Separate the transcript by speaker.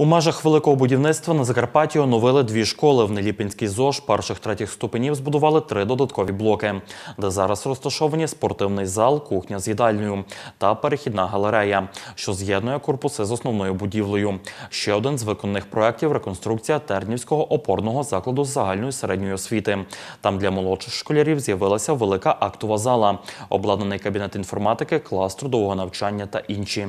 Speaker 1: У межах великого будівництва на Закарпатті оновили дві школи. В Неліпінській зож перших третіх ступенів збудували три додаткові блоки, де зараз розташовані спортивний зал, кухня з їдальною та перехідна галерея, що з'єднує корпуси з основною будівлею. Ще один з виконаних проєктів – реконструкція Тернівського опорного закладу загальної середньої освіти. Там для молодших школярів з'явилася велика актова зала, обладнаний кабінет інформатики, клас трудового навчання та інші.